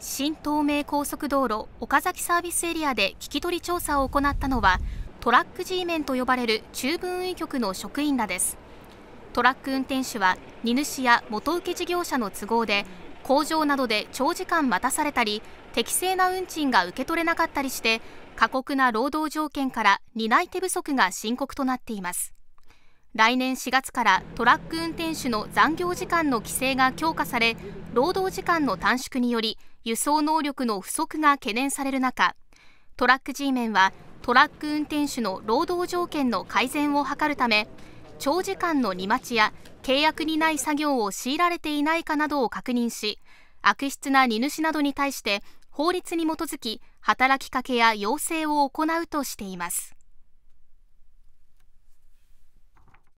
新東名高速道路岡崎サービスエリアで聞き取り調査を行ったのはトラック G メンと呼ばれる中部運輸局の職員らですトラック運転手は荷主や元請け事業者の都合で工場などで長時間待たされたり適正な運賃が受け取れなかったりして過酷な労働条件から担い手不足が深刻となっています来年4月からトラック運転手の残業時間の規制が強化され労働時間の短縮により輸送能力の不足が懸念される中トラック G メンはトラック運転手の労働条件の改善を図るため長時間の荷待ちや契約にない作業を強いられていないかなどを確認し悪質な荷主などに対して法律に基づき働きかけや要請を行うとしています。